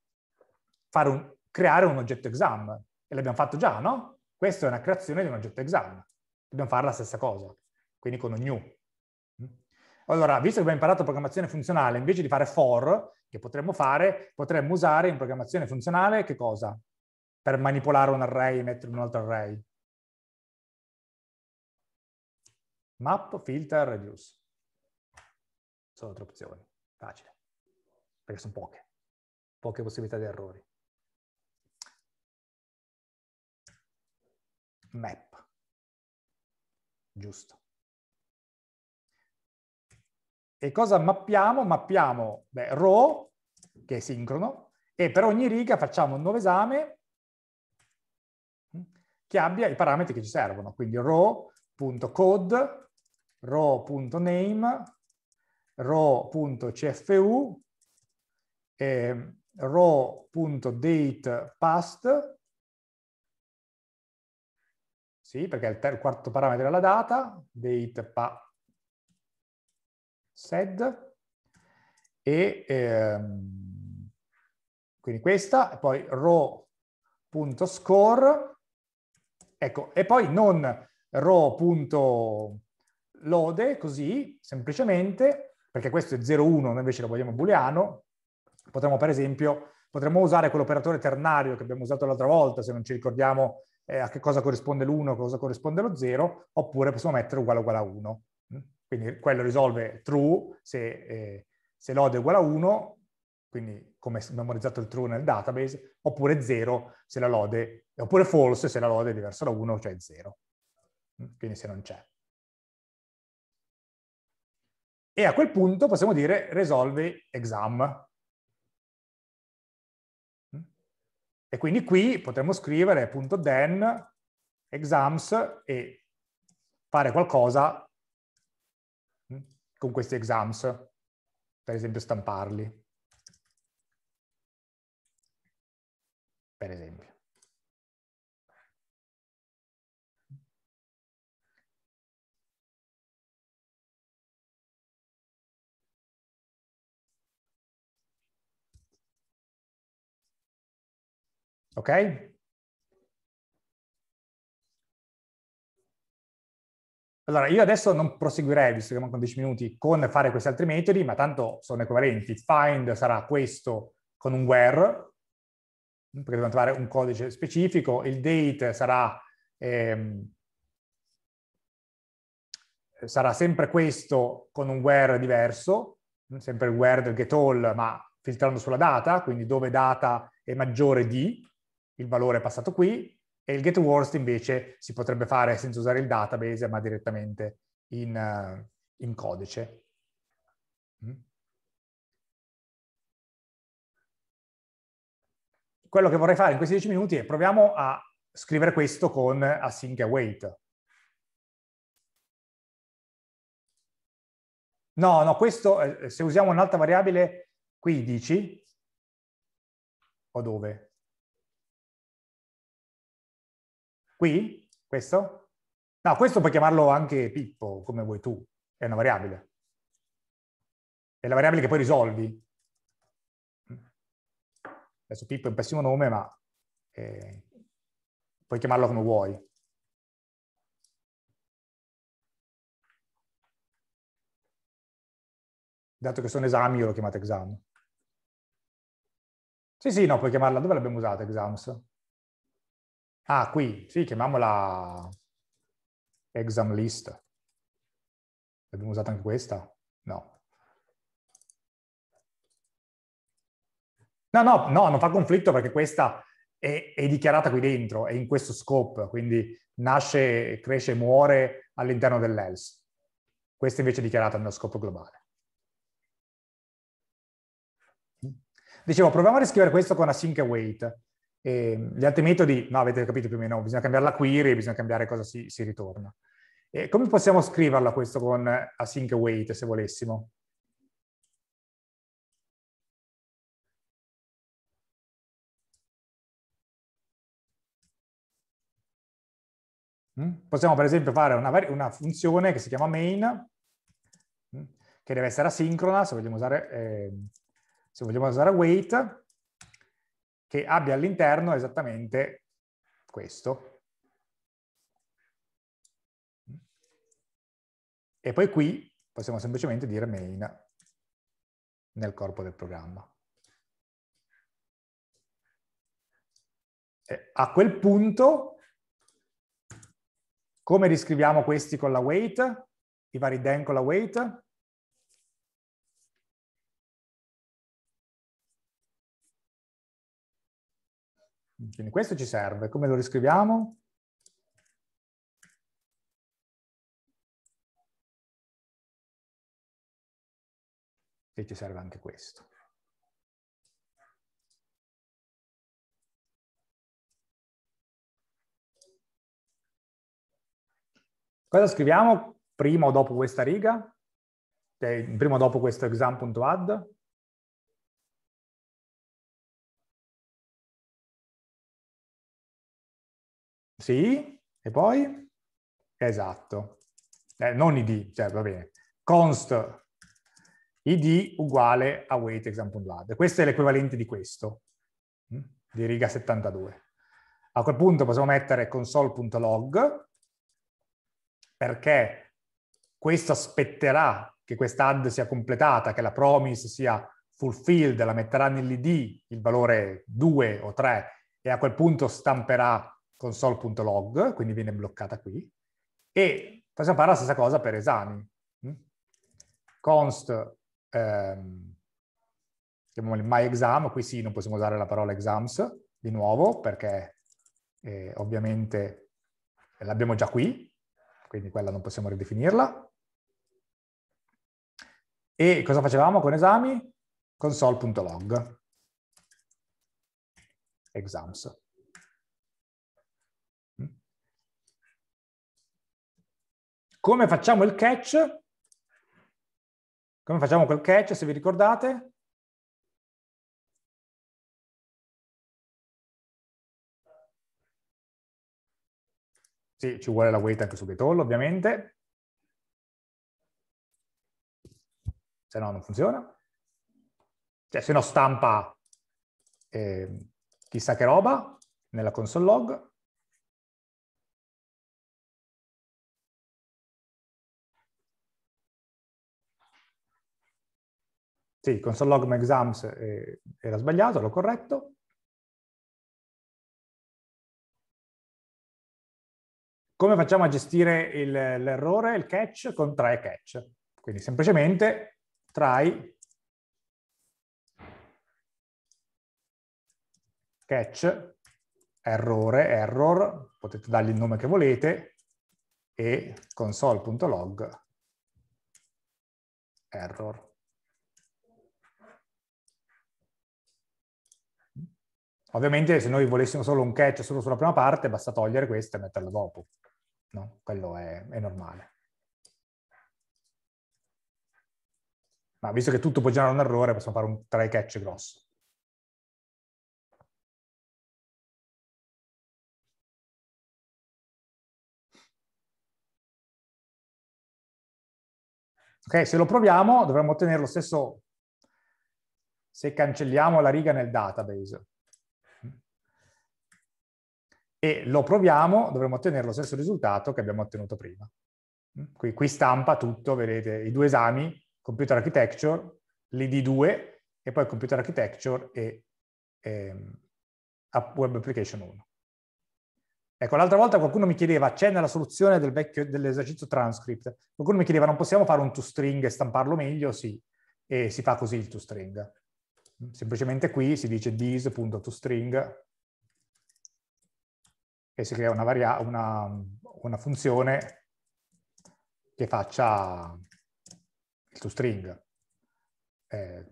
Speaker 1: un, creare un oggetto exam e l'abbiamo fatto già, no? Questa è una creazione di un oggetto exam, dobbiamo fare la stessa cosa, quindi con un new. Allora, visto che abbiamo imparato programmazione funzionale, invece di fare for, che potremmo fare, potremmo usare in programmazione funzionale che cosa? Per manipolare un array e mettere un altro array. Map, filter,
Speaker 2: reduce. Sono tre opzioni, facile, perché sono poche, poche possibilità di errori.
Speaker 1: Map, giusto. E cosa mappiamo? Mappiamo beh, row, che è sincrono, e per ogni riga facciamo un nuovo esame hm, che abbia i parametri che ci servono, quindi row.code row.name, row.cfu, eh, row.datePast, sì, perché il, il quarto parametro è la data, date.sed, e ehm, quindi questa, e poi row.score, ecco, e poi non row.score, lode così, semplicemente, perché questo è 0,1, noi invece lo vogliamo booleano, potremmo per esempio, potremmo usare quell'operatore ternario che abbiamo usato l'altra volta, se non ci ricordiamo eh, a che cosa corrisponde l'1, a cosa corrisponde lo 0, oppure possiamo mettere uguale uguale a 1. Mm? Quindi quello risolve true se, eh, se lode è uguale a 1, quindi come memorizzato il true nel database, oppure 0 se la lode, oppure false se la lode è diversa da 1, cioè 0. Mm? Quindi se non c'è. E a quel punto possiamo dire risolvi exam. Mm? E quindi qui potremmo scrivere punto then exams e fare qualcosa mm, con questi exams, per esempio stamparli, per esempio. Ok? Allora, io adesso non proseguirei, visto che mancano 10 minuti, con fare questi altri metodi, ma tanto sono equivalenti. Find sarà questo con un where, perché dobbiamo trovare un codice specifico, il date sarà, ehm, sarà sempre questo con un where diverso, sempre il where del getAll, ma filtrando sulla data, quindi dove data è maggiore di, il valore è passato qui e il get worst invece si potrebbe fare senza usare il database ma direttamente in, eh, in codice.
Speaker 3: Mm.
Speaker 2: Quello che vorrei fare in questi 10 minuti è proviamo a scrivere questo
Speaker 1: con async await. No, no, questo eh, se usiamo un'altra variabile qui dici
Speaker 2: o dove?
Speaker 1: Qui? Questo? No, questo puoi chiamarlo anche Pippo, come vuoi tu. È una variabile. È la variabile che poi risolvi. Adesso Pippo è un pessimo nome, ma eh, puoi chiamarlo come vuoi. dato che sono esami, io l'ho chiamata exam. Sì, sì, no, puoi chiamarla, dove l'abbiamo usata exams? Ah, qui, sì, chiamiamola exam list. Abbiamo usato anche questa? No. No, no, no, non fa conflitto perché questa è, è dichiarata qui dentro, è in questo scope, quindi nasce, cresce e muore all'interno dell'ELS. Questa invece è dichiarata nello scopo globale. Dicevo, proviamo a riscrivere questo con async await. E ehm, gli altri metodi, no, avete capito più o meno, bisogna cambiare la query, bisogna cambiare cosa si, si ritorna. E come possiamo scriverla questo con eh, async await, se volessimo? Mm? Possiamo per esempio fare una, una, funzione che si chiama main, mm, che deve essere asincrona se vogliamo usare, eh, se vogliamo usare wait, che abbia all'interno esattamente questo. E poi qui possiamo semplicemente dire main nel corpo del programma. E a quel punto, come riscriviamo questi con la weight, i vari den con la weight?
Speaker 2: Quindi questo ci serve. Come lo riscriviamo? E ci serve anche questo.
Speaker 1: Cosa scriviamo prima o dopo questa riga? Cioè, prima o dopo questo exam.add? Sì, e poi? Esatto. Eh, non id, cioè va bene. Const id uguale a weight example.add. Questo è l'equivalente di questo, mm, di riga 72. A quel punto possiamo mettere console.log perché questo aspetterà che questa add sia completata, che la promise sia fulfilled, la metterà nell'id il valore 2 o 3 e a quel punto stamperà console.log, quindi viene bloccata qui, e possiamo fare la stessa cosa per esami. Mm? Const, ehm, chiamiamoli myexam, qui sì, non possiamo usare la parola exams di nuovo, perché eh, ovviamente l'abbiamo già qui, quindi quella non possiamo ridefinirla. E cosa facevamo con esami? console.log exams.
Speaker 2: Come facciamo il catch? Come facciamo quel catch, se vi ricordate?
Speaker 1: Sì, ci vuole la wait anche su Getall, ovviamente. Se no non funziona. Cioè, se no stampa eh, chissà che roba nella console log.
Speaker 2: Sì, console log exams eh, era sbagliato, l'ho corretto.
Speaker 1: Come facciamo a gestire l'errore, il, il catch? Con try catch. Quindi semplicemente try catch, errore, error, potete dargli il nome che volete, e console.log error. Ovviamente se noi volessimo solo un catch solo sulla prima parte, basta togliere questa e metterla dopo. No? Quello è, è normale. Ma visto che tutto può generare un errore, possiamo fare un try catch grosso. Ok, se lo proviamo dovremmo ottenere lo stesso se cancelliamo la riga nel database e lo proviamo, dovremo ottenere lo stesso risultato che abbiamo ottenuto prima. Mm? Qui, qui stampa tutto, vedete, i due esami, Computer Architecture, l'ID2 e poi Computer Architecture e, e ehm, Web Application 1. Ecco, l'altra volta qualcuno mi chiedeva, c'è nella soluzione del vecchio, dell'esercizio transcript, qualcuno mi chiedeva, non possiamo fare un toString e stamparlo meglio? Sì, e si fa così il toString. Semplicemente qui si dice this.toString che si crea una, una, una funzione che faccia il toString. Eh,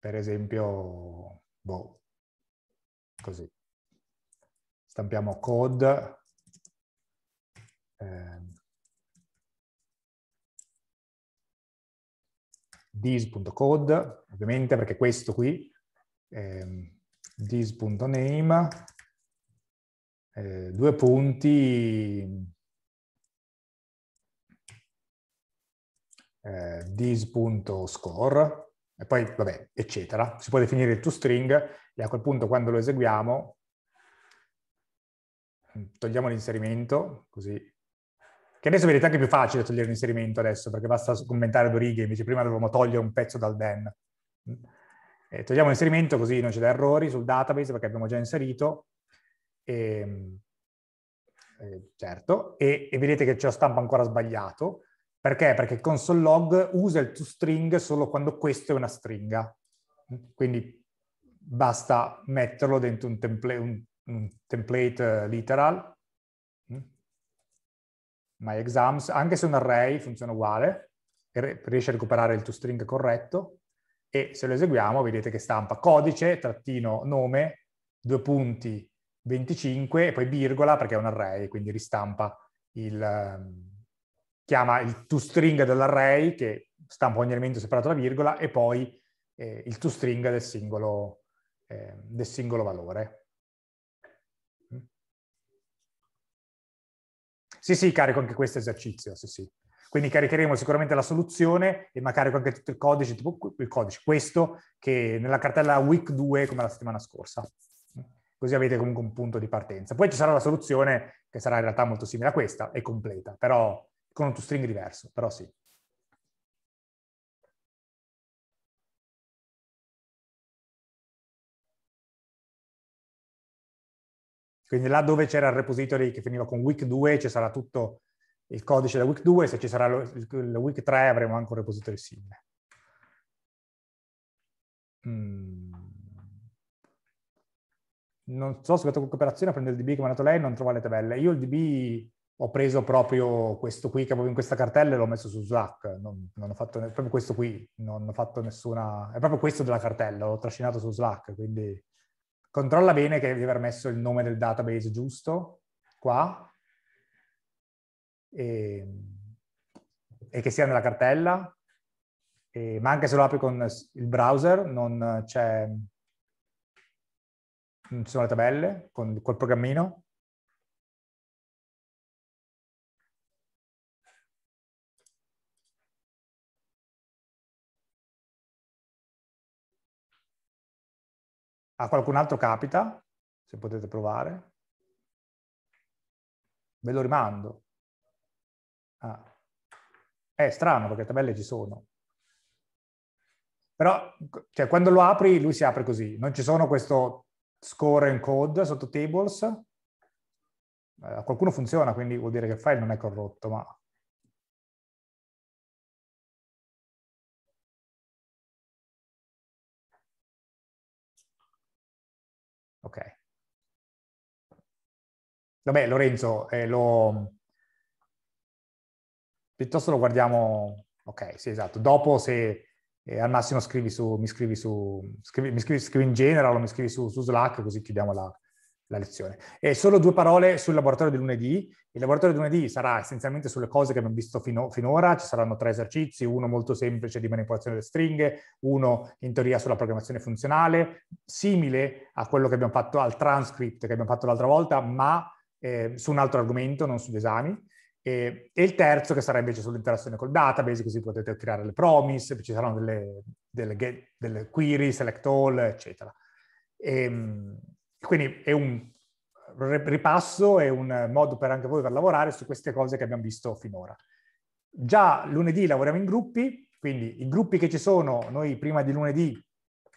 Speaker 1: per esempio, boh, così. Stampiamo code. Eh, this.code, ovviamente perché questo qui eh, this.name, eh, due punti, eh, this.score, e poi, vabbè, eccetera. Si può definire il toString e a quel punto quando lo eseguiamo togliamo l'inserimento, così. Che adesso vedete anche più facile togliere l'inserimento adesso, perché basta commentare due righe, invece prima dovevamo togliere un pezzo dal den. Eh, togliamo l'inserimento così non ci dà errori sul database perché abbiamo già inserito. E, ehm, eh, certo, e, e, vedete che c'è lo stampa ancora sbagliato. Perché? Perché console log usa il toString solo quando questo è una stringa. Quindi basta metterlo dentro un, template, un, un template eh, literal, mm. my exams, anche se un array funziona uguale, riesce a recuperare il toString corretto e se lo eseguiamo vedete che stampa codice, trattino, nome, due punti, 25 e poi virgola perché è un array, quindi ristampa il, ehm, chiama il toString dell'array che stampa ogni elemento separato da virgola e poi eh, il toString del singolo, eh, del singolo valore. Mm. Sì, sì, carico anche questo esercizio, sì, sì. Quindi caricheremo sicuramente la soluzione e magari anche tutto il codice, tipo il codice, questo che nella cartella week 2 come la settimana scorsa. Così avete comunque un punto di partenza. Poi ci sarà la soluzione che sarà in realtà molto simile a questa e completa, però con un toString diverso, però sì. Quindi là dove c'era il repository che finiva con week 2 ci sarà tutto il codice della week 2, se ci sarà il, la week 3 avremo anche un repository simile. Mm. Non so se ho fatto cooperazione a prendere il DB che mi ha dato lei, non trova le tabelle. Io il DB ho preso proprio questo qui che avevo in questa cartella e l'ho messo su Slack. Non, non ho fatto, proprio questo qui, non ho fatto nessuna... È proprio questo della cartella, l'ho trascinato su Slack, quindi controlla bene che di aver messo il nome del database giusto qua e, ehm, e che sia nella cartella, e, ehm, ma anche se lo apri con il browser non c'è non ci sono le tabelle con quel
Speaker 2: programmino. A qualcun altro capita, se potete provare.
Speaker 1: Ve lo rimando. Ah. È strano perché tabelle ci sono. Però cioè, quando lo apri, lui si apre così. Non ci sono questo score and code sotto tables. A eh, qualcuno funziona, quindi vuol dire che il file non è corrotto, ma... Ok. Vabbè, Lorenzo, eh, lo, piuttosto lo guardiamo, ok, sì esatto, dopo se eh, al massimo scrivi su, mi scrivi su, scrivi, mi scrivi, scrivi in general o mi scrivi su, su Slack così chiudiamo la, la lezione. E solo due parole sul laboratorio di lunedì. Il laboratorio di lunedì sarà essenzialmente sulle cose che abbiamo visto fino, finora, ci saranno tre esercizi, uno molto semplice di manipolazione delle stringhe, uno in teoria sulla programmazione funzionale, simile a quello che abbiamo fatto al transcript che abbiamo fatto l'altra volta, ma eh, su un altro argomento, non sugli esami. E, e, il terzo che sarà invece sull'interazione col database, così potete creare le promise, ci saranno delle, delle, get, delle query, select all, eccetera. E, ehm, quindi è un ripasso e un modo per anche voi per lavorare su queste cose che abbiamo visto finora. Già lunedì lavoriamo in gruppi, quindi i gruppi che ci sono, noi prima di lunedì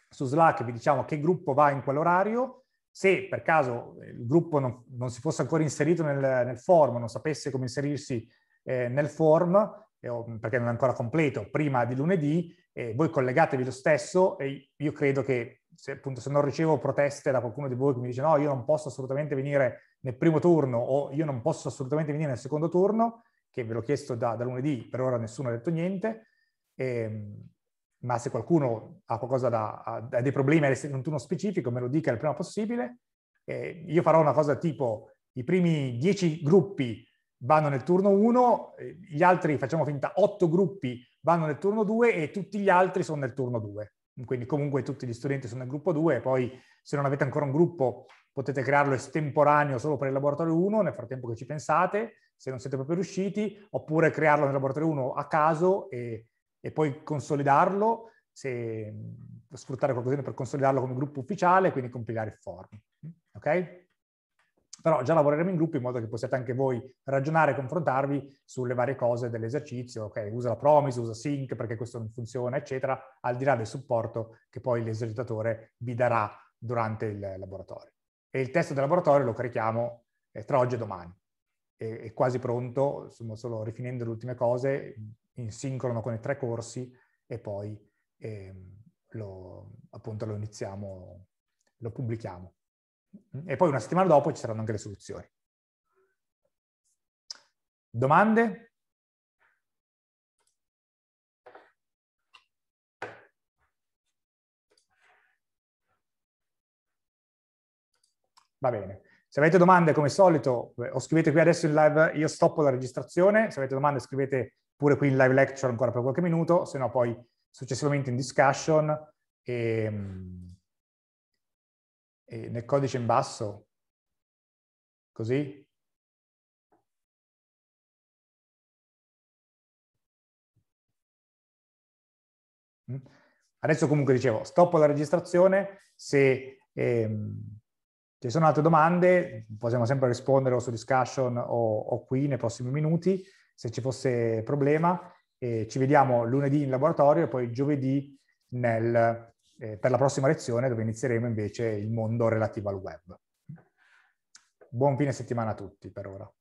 Speaker 1: su Slack vi diciamo che gruppo va in quell'orario, se per caso eh, il gruppo non, non si fosse ancora inserito nel, nel, forum, non sapesse come inserirsi eh, nel form, eh, perché non è ancora completo, prima di lunedì, eh, voi collegatevi lo stesso e io credo che se, appunto, se non ricevo proteste da qualcuno di voi che mi dice no, io non posso assolutamente venire nel primo turno o io non posso assolutamente venire nel secondo turno, che ve l'ho chiesto da, da lunedì, per ora nessuno ha detto niente, eh, ma se qualcuno ha, qualcosa da, ha dei problemi ad all'S31 specifico, me lo dica il prima possibile. Eh, io farò una cosa tipo, i primi dieci gruppi vanno nel turno 1, gli altri, facciamo finta, otto gruppi vanno nel turno 2 e tutti gli altri sono nel turno 2. Quindi comunque tutti gli studenti sono nel gruppo 2 e poi se non avete ancora un gruppo potete crearlo estemporaneo solo per il laboratorio 1 nel frattempo che ci pensate, se non siete proprio riusciti, oppure crearlo nel laboratorio 1 a caso e e poi consolidarlo, se, mm, sfruttare qualcosina per consolidarlo come gruppo ufficiale, quindi compilare il form. Mm, ok? Però già lavoreremo in gruppo in modo che possiate anche voi ragionare e confrontarvi sulle varie cose dell'esercizio, ok? Usa la promise, usa sync perché questo non funziona, eccetera, al di là del supporto che poi l'esercitatore vi darà durante il laboratorio. E il testo del laboratorio lo carichiamo eh, tra oggi e domani. È, quasi pronto, insomma, solo rifinendo le ultime cose, in sincrono con i tre corsi e poi ehm, lo, appunto lo iniziamo, lo pubblichiamo. E poi una settimana dopo ci saranno anche le soluzioni. Domande? Va bene. Se avete domande, come solito, eh, o scrivete qui adesso in live, io stoppo la registrazione. Se avete domande, scrivete pure qui in live lecture ancora per qualche minuto, se no poi successivamente in discussion e, ehm, e nel codice in basso, così. Mm. Adesso comunque dicevo, stoppo la registrazione, se ehm, ci sono altre domande possiamo sempre rispondere o su discussion o, o qui nei prossimi minuti se ci fosse problema. E ci vediamo lunedì in laboratorio e poi giovedì nel, eh, per la prossima lezione dove inizieremo invece il mondo relativo al web. Buon fine settimana a tutti per ora.